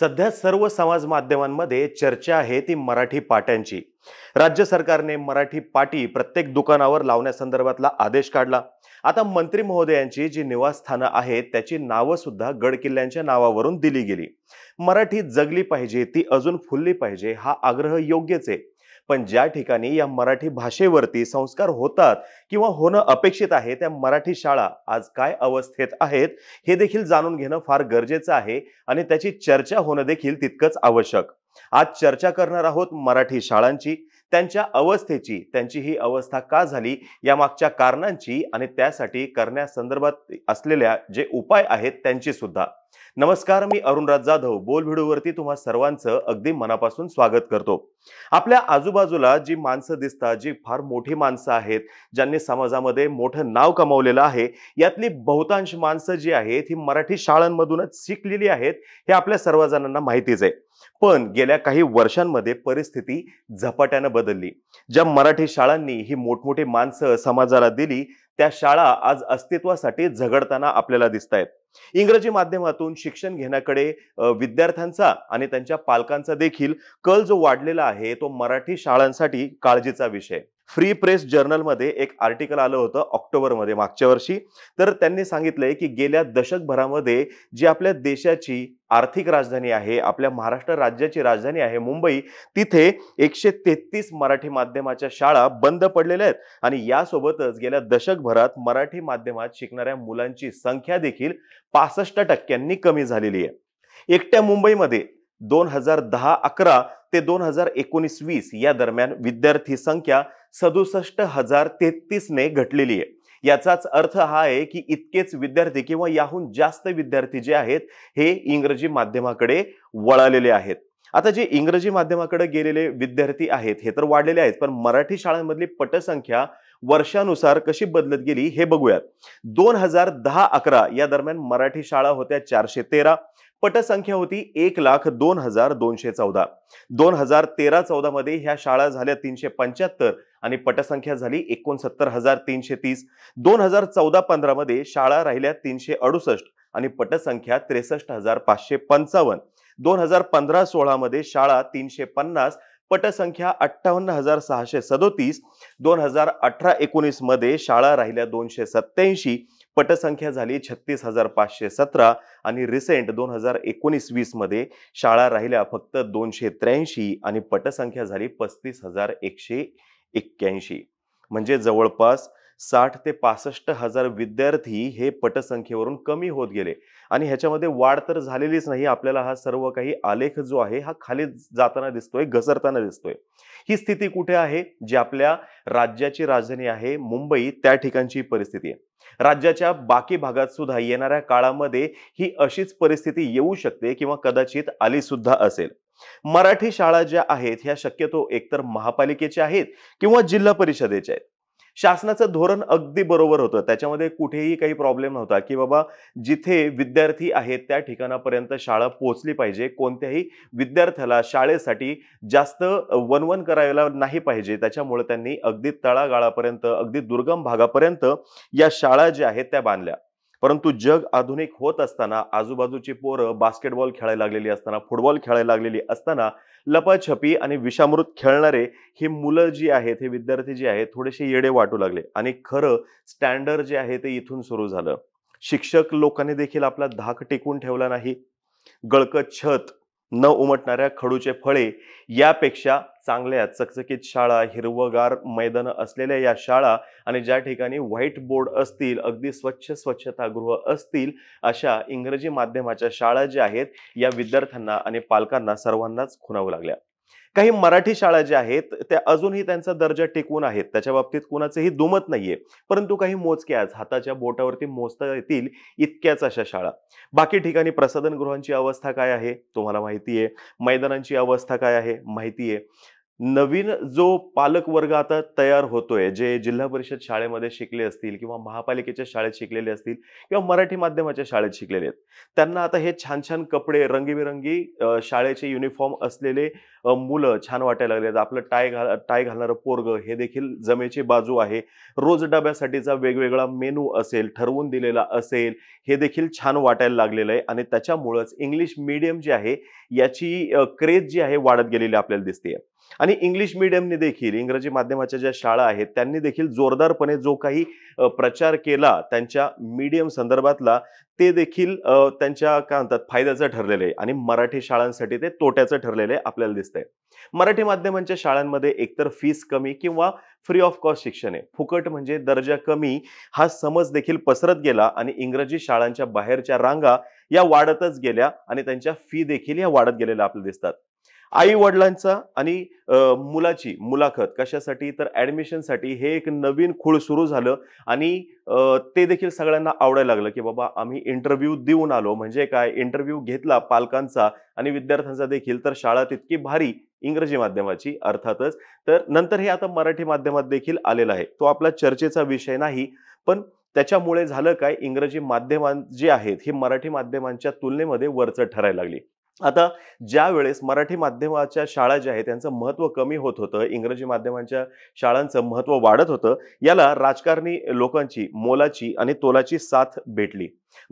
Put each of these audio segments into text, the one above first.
सध्या सर्व समाज माध्यमांमध्ये चर्चा आहे ती मराठी पाट्यांची राज्य सरकारने मराठी पाटी प्रत्येक दुकानावर लावण्यासंदर्भातला आदेश काढला आता मंत्री महोदयांची जी निवासस्थानं आहेत त्याची नावं सुद्धा गडकिल्ल्यांच्या नावावरून दिली गेली मराठी जगली पाहिजे ती अजून फुलली पाहिजे हा आग्रह योग्यच आहे पण ज्या ठिकाणी या मराठी भाषेवरती संस्कार होतात किंवा होणं अपेक्षित आहे त्या मराठी शाळा आज काय अवस्थेत आहेत हे देखील जाणून घेणं फार गरजेचं आहे आणि त्याची चर्चा होणं देखील तितकंच आवश्यक आज चर्चा करणार आहोत मराठी शाळांची त्यांच्या अवस्थेची त्यांची ही अवस्था का झाली यामागच्या कारणांची आणि त्यासाठी करण्यासंदर्भात असलेल्या जे उपाय आहेत त्यांची सुद्धा नमस्कार मी अरुणराज जाधव बोल व्हिडिओवरती तुम्हा सर्वांचं अगदी मनापासून स्वागत करतो आपल्या आजूबाजूला जी माणसं दिसतात जी फार मोठी माणसं आहेत ज्यांनी समाजामध्ये मोठं नाव कमावलेलं आहे यातली बहुतांश माणसं जी आहेत ही मराठी शाळांमधूनच शिकलेली आहेत हे आपल्या सर्वजणांना माहितीच आहे पण गेल्या काही वर्षांमध्ये परिस्थिती झपाट्यानं बदलली ज्या मराठी शाळांनी ही मोठमोठी माणसं समाजाला दिली त्या शाळा आज अस्तित्वासाठी झगडताना आपल्याला दिसत आहेत इंग्रजी माध्यमातून शिक्षण घेण्याकडे विद्यार्थ्यांचा आणि त्यांच्या पालकांचा देखील कल जो वाढलेला आहे तो मराठी शाळांसाठी काळजीचा विषय फ्री प्रेस जर्नलमध्ये एक आर्टिकल आलं होतं ऑक्टोबरमध्ये मागच्या वर्षी तर त्यांनी सांगितलंय की गेल्या दशकभरामध्ये जी आपल्या देशाची आर्थिक राजधानी आहे आपल्या महाराष्ट्र राज्याची राजधानी आहे मुंबई तिथे एकशे तेहतीस मराठी माध्यमाच्या शाळा बंद पडलेल्या आहेत आणि यासोबतच गेल्या दशकभरात मराठी माध्यमात शिकणाऱ्या मुलांची संख्या देखील पासष्ट टक्क्यांनी कमी झालेली आहे एकट्या मुंबईमध्ये दोन हजार दहा अकरा ते दोन हजार एकोणीस वीस या दरम्यान विद्यार्थी संख्या सदुसष्ट हजार तेहतीसने घटलेली आहे याचाच अर्थ हा आहे की इतकेच विद्यार्थी किंवा याहून जास्त विद्यार्थी जे आहेत हे इंग्रजी माध्यमाकडे वळालेले आहेत आता जे इंग्रजी माध्यमाकडे गेलेले विद्यार्थी आहेत हे तर वाढलेले आहेत पण मराठी शाळांमधली पटसंख्या वर्षानुसार कशी बदलत गेली हे बघूयात दोन हजार दहा अकरा या दरम्यान मराठी शाळा होत्या चारशे तेरा पटसंख्या होती एक लाख दोन हजार दोनशे चौदा दोन हजार तेरा चौदा मध्ये ह्या शाळा झाल्या तीनशे पंच्याहत्तर आणि पटसंख्या झाली एकोणसत्तर हजार तीनशे तीस दोन हजार चौदा पंधरामध्ये शाळा राहिल्या तीनशे अडुसष्ट आणि पटसंख्या त्रेसष्ट हजार पाचशे पंचावन्न दोन हजार पंधरा सोळामध्ये शाळा तीनशे पन्नास पटसंख्या अठ्ठावन्न हजार सहाशे सदोतीस दोन हजार अठरा एकोणीसमध्ये शाळा राहिल्या दोनशे सत्त्याऐंशी पटसंख्या झाली छत्तीस हजार पाचशे सतरा आणि रिसेंट दोन हजार एकोणीस वीसमध्ये शाळा राहिल्या फक्त दोनशे त्र्याऐंशी आणि पटसंख्या झाली पस्तीस हजार एकशे एक्क्याऐंशी म्हणजे जवळपास साठ ते पासष्ट हजार विद्यार्थी हे पटसंख्येवरून कमी होत गेले आणि ह्याच्यामध्ये वाढ तर झालेलीच नाही आपल्याला हा सर्व काही आलेख जो आहे हा खाली जाताना दिसतोय घसरताना दिसतोय ही स्थिती कुठे आहे जी आपल्या राज्याची राजधानी आहे मुंबई त्या ठिकाणची परिस्थिती आहे राज्याच्या बाकी भागात सुद्धा येणाऱ्या काळामध्ये ही अशीच परिस्थिती येऊ शकते किंवा कदाचित आली सुद्धा असेल मराठी शाळा ज्या आहेत ह्या शक्यतो एकतर महापालिकेच्या आहेत किंवा जिल्हा परिषदेच्या आहेत शासनाचं धोरण अगदी बरोबर होतं त्याच्यामध्ये कुठेही काही प्रॉब्लेम नव्हता की बाबा जिथे विद्यार्थी आहेत त्या ठिकाणापर्यंत शाळा पोहोचली पाहिजे कोणत्याही विद्यार्थ्याला शाळेसाठी जास्त वनवन करायला नाही पाहिजे त्याच्यामुळे त्यांनी अगदी तळागाळापर्यंत अगदी दुर्गम भागापर्यंत या शाळा ज्या आहेत त्या बांधल्या परंतु जग आधुनिक होत असताना आजूबाजूची पोरं बास्केटबॉल खेळायला लागलेली असताना फुटबॉल खेळायला लागलेली असताना लपाछपी आणि विषामृत खेळणारे ही मुलं जी आहेत हे विद्यार्थी जे आहेत थोडेसे येडे वाटू लागले आणि खरं स्टँडर्ड जे आहे ते इथून सुरू झालं शिक्षक लोकांनी देखील आपला धाक टिकून ठेवला नाही गळकत छत न उमटणाऱ्या खडूचे फळे यापेक्षा चांगल्या चकचकीत शाळा हिरवगार मैदानं असलेल्या या शाळा आणि ज्या ठिकाणी व्हाईट बोर्ड असतील अगदी स्वच्छ स्वच्छतागृह असतील अशा इंग्रजी माध्यमाच्या शाळा ज्या आहेत या विद्यार्थ्यांना आणि पालकांना सर्वांनाच खुनावू लागल्या काही मराठी शाळा ज्या आहेत त्या अजूनही त्यांचा दर्जा टिकवून आहेत त्याच्या बाबतीत कुणाचंही दुमत नाहीये परंतु काही मोजक्याच हाताच्या बोटावरती मोजता येतील इतक्याच अशा शाळा बाकी ठिकाणी प्रसादनगृहांची अवस्था काय आहे तुम्हाला माहिती आहे मैदानांची अवस्था काय आहे माहिती आहे नवीन जो पालक वर्ग आता तयार होतोय जे जिल्हा परिषद शाळेमध्ये शिकले असतील किंवा महापालिकेच्या शाळेत शिकलेले असतील किंवा मराठी माध्यमाच्या शाळेत शिकलेले आहेत त्यांना आता हे छान छान कपडे रंगीबिरंगी शाळेचे युनिफॉर्म असलेले मुलं छान वाटायला लागले आहेत आपलं टाय घाल टाय घालणारं पोरग हे देखील जमेची बाजू आहे रोज डब्यासाठीचा वेगवेगळा मेनू असेल ठरवून दिलेला असेल हे देखील छान वाटायला लागलेलं आहे आणि त्याच्यामुळंच इंग्लिश मीडियम जे आहे याची क्रेज जी आहे वाढत गेलेली आपल्याला दिसते आणि इंग्लिश मिडियमने देखील इंग्रजी माध्यमाच्या ज्या शाळा आहेत त्यांनी देखील जोरदारपणे जो काही प्रचार केला त्यांच्या मीडियम संदर्भातला ते देखील त्यांच्या काय म्हणतात फायद्याचं ठरलेलं आहे आणि मराठी शाळांसाठी ते तोट्याचं ठरलेलं आहे आपल्याला दिसतंय मराठी माध्यमांच्या शाळांमध्ये एकतर फीस कमी किंवा फ्री ऑफ कॉस्ट शिक्षण आहे फुकट म्हणजे दर्जा कमी हा समज देखील पसरत गेला आणि इंग्रजी शाळांच्या बाहेरच्या रांगा या वाढतच गेल्या आणि त्यांच्या फी देखील या वाढत गेलेल्या आपल्याला दिसतात आई वडिलांचा आणि मुलाची मुलाखत कशासाठी तर ॲडमिशनसाठी हे एक नवीन खूळ सुरू झालं आणि ते देखील सगळ्यांना आवडायला लागलं की बाबा आम्ही इंटरव्ह्यू देऊन आलो म्हणजे काय इंटरव्ह्यू घेतला पालकांचा आणि विद्यार्थ्यांचा देखील तर शाळा तितकी भारी इंग्रजी माध्यमाची अर्थातच तर नंतर हे आता मराठी माध्यमात देखील आलेलं आहे तो आपला चर्चेचा विषय नाही पण त्याच्यामुळे झालं काय इंग्रजी माध्यमां जे आहेत हे मराठी माध्यमांच्या तुलनेमध्ये वरचं ठरायला लागली आता ज्या वेळेस मराठी माध्यमाच्या शाळा ज्या आहेत त्यांचं महत्त्व कमी होत होतं इंग्रजी माध्यमांच्या शाळांचं महत्त्व वाढत होतं याला राजकारणी लोकांची मोलाची आणि तोलाची साथ भेटली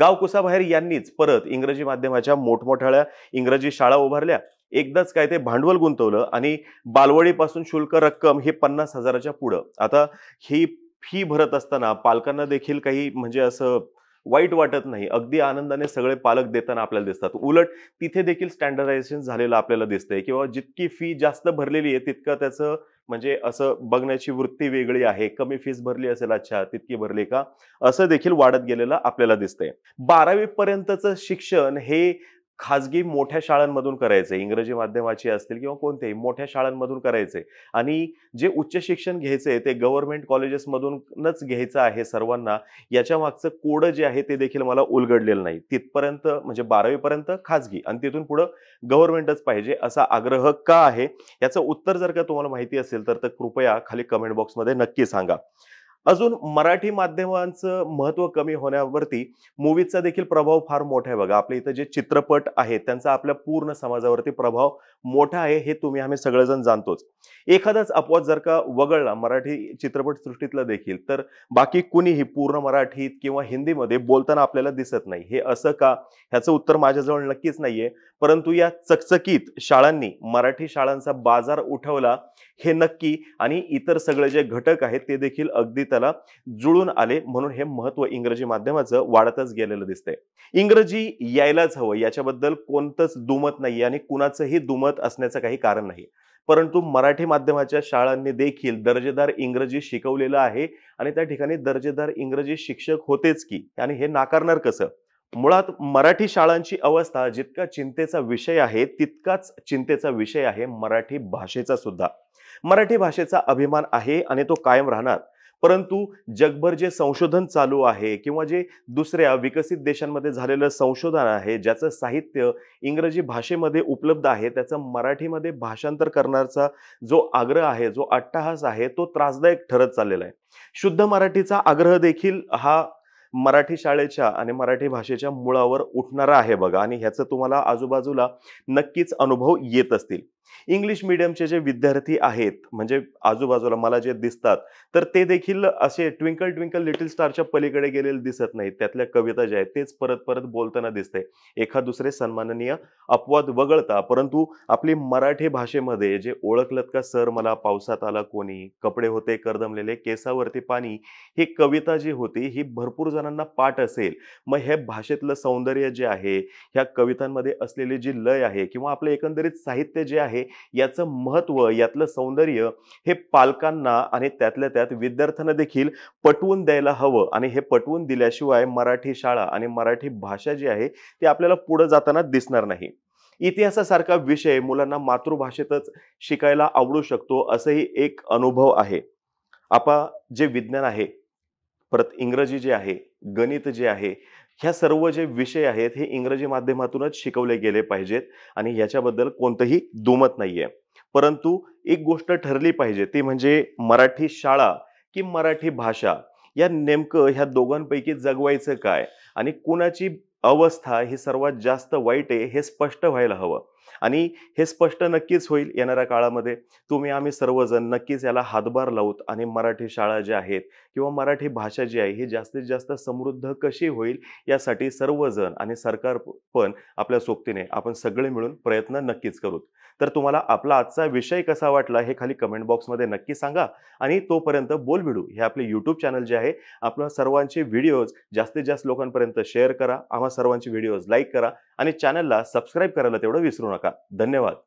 गाव कुसाबाहेर यांनीच परत इंग्रजी माध्यमाच्या मोठमोठ्या इंग्रजी शाळा उभारल्या एकदाच काय ते भांडवल गुंतवलं आणि बालवडीपासून शुल्क रक्कम हे पन्नास हजाराच्या पुढं आता ही फी भरत असताना पालकांना देखील काही म्हणजे असं वाईट वाटत नाही अगदी आनंदाने सगळे पालक देताना आपल्याला दिसतात उलट तिथे देखील स्टँडर्डायझेशन झालेलं आपल्याला दिसतंय किंवा जितकी फी जास्त भरलेली आहे तितकं त्याचं म्हणजे असं बघण्याची वृत्ती वेगळी आहे कमी फीस भरली असेल अच्छा तितकी भरली का असं देखील वाढत गेलेलं आपल्याला दिसतंय बारावी पर्यंतचं शिक्षण हे खाजगी मोठ्या शाळांमधून करायचं इंग्रजी माध्यमाची असतील किंवा कोणत्याही मोठ्या शाळांमधून करायचे आणि जे उच्च शिक्षण घ्यायचे ते गव्हर्नमेंट कॉलेजेसमधूनच घ्यायचं आहे सर्वांना याच्या मागचं कोड जे आहे ते देखील मला उलगडलेलं नाही तिथपर्यंत म्हणजे बारावीपर्यंत खाजगी आणि तिथून पुढं गव्हर्नमेंटच पाहिजे असा आग्रह का आहे याचं उत्तर जर का तुम्हाला माहिती असेल तर कृपया खाली कमेंट बॉक्समध्ये नक्की सांगा अजून मराठी माध्यमांचं महत्व कमी होण्यावरती मूवीचा देखील प्रभाव फार मोठा आहे बघा आपल्या इथं जे चित्रपट आहेत त्यांचा आपल्या पूर्ण समाजावरती प्रभाव मोठा आहे हे तुम्ही आम्ही सगळेजण जाणतोच एखादाच अपवाद जर का वगळला मराठी चित्रपट सृष्टीतला देखील तर बाकी कुणीही पूर्ण मराठीत किंवा हिंदीमध्ये बोलताना आपल्याला दिसत नाही हे असं का ह्याचं उत्तर माझ्याजवळ नक्कीच नाहीये परंतु या चकचकीत शाळांनी मराठी शाळांचा बाजार उठवला हे नक्की आणि इतर सगळे जे घटक आहेत ते देखील अगदी त्याला जुळून आले म्हणून हे महत्व इंग्रजी माध्यमाचं वाढतच गेलेलं दिसतंय इंग्रजी यायलाच हवं याच्याबद्दल कोणतंच दुमत नाही आणि कुणाचंही दुमत असण्याचं काही कारण नाही परंतु मराठी माध्यमाच्या शाळांनी देखील दर्जेदार इंग्रजी शिकवलेलं आहे आणि त्या ठिकाणी दर्जेदार इंग्रजी शिक्षक होतेच की आणि हे नाकारणार कसं मुळात मराठी शाळांची अवस्था जितका चिंतेचा विषय आहे तितकाच चिंतेचा विषय आहे मराठी भाषेचा सुद्धा मराठी भाषेचा अभिमान आहे आणि तो कायम राहणार परंतु जगभर जे संशोधन चालू आहे किंवा जे दुसऱ्या विकसित देशांमध्ये झालेलं संशोधन आहे ज्याचं साहित्य इंग्रजी भाषेमध्ये उपलब्ध आहे त्याचं मराठीमध्ये भाषांतर करणारचा जो आग्रह आहे जो अट्टाहास आहे तो त्रासदायक ठरत चाललेला आहे शुद्ध मराठीचा आग्रह देखील हा मराठी शाळेच्या आणि मराठी भाषेच्या मुळावर उठणारा आहे बघा आणि ह्याचं तुम्हाला आजूबाजूला नक्कीच अनुभव येत असतील इंग्लिश मीडियमचे जे विद्यार्थी आहेत म्हणजे आजूबाजूला मला जे दिसतात तर ते देखील असे ट्विंकल ट्विंकल लिटिल स्टारच्या पलीकडे गेलेले दिसत नाहीत त्यातल्या कविता ज्या आहेत तेच परत परत बोलताना दिसते एखाद दुसरे सन्माननीय अपवाद वगळता परंतु आपली मराठी भाषेमध्ये जे ओळखलत का सर मला पावसात आला कोणी कपडे होते करदमलेले केसावरती पाणी ही कविता जी होती ही भरपूर जणांना पाठ असेल मग हे भाषेतलं सौंदर्य जे आहे ह्या कवितांमध्ये असलेली जी लय आहे किंवा आपलं एकंदरीत साहित्य जे आहे आहे याचं महत्त्व यातलं सौंदर्य हे पालकांना आणि त्यातल्या त्यात विद्यार्थ्यांना देखील पटवून द्यायला हवं आणि हे पटवून दिल्याशिवाय मराठी शाळा आणि मराठी भाषा जी आहे ती आपल्याला पुढं जाताना दिसणार नाही इतिहासासारखा विषय मुलांना मातृभाषेतच शिकायला आवडू शकतो असंही एक अनुभव आहे आपा जे विज्ञान आहे परत इंग्रजी जे आहे गणित जे आहे ह्या सर्व जे विषय आहेत हे इंग्रजी माध्यमातूनच शिकवले गेले पाहिजेत आणि ह्याच्याबद्दल कोणतंही दुमत आहे परंतु एक गोष्ट ठरली पाहिजे ती म्हणजे मराठी शाळा की मराठी भाषा या नेमकं ह्या दोघांपैकी जगवायचं काय आणि कुणाची अवस्था ही सर्वात जास्त वाईट आहे हे स्पष्ट व्हायला हवं आणि हे स्पष्ट नक्कीच होईल येणाऱ्या काळामध्ये तुम्ही आम्ही सर्वजण नक्कीच याला हातभार लावूत आणि मराठी शाळा ज्या आहेत किंवा मराठी भाषा जी आहे ही जास्तीत जास्त समृद्ध कशी होईल यासाठी सर्वजण आणि सरकार पण आपल्या सोबतीने आपण सगळे मिळून प्रयत्न नक्कीच करूत तर तुम्हाला आपला आजचा विषय कसा वाटला हे खाली कमेंट बॉक्समध्ये नक्की सांगा आणि तोपर्यंत बोल भिडू हे आपले यूट्यूब चॅनल जे आहे आपल्या सर्वांचे व्हिडिओज जास्तीत जास्त लोकांपर्यंत शेअर करा आम्हा सर्वांचे व्हिडिओज लाईक करा आणि चॅनलला सबस्क्राईब करायला तेवढं विसरू नका नका धन्यवाद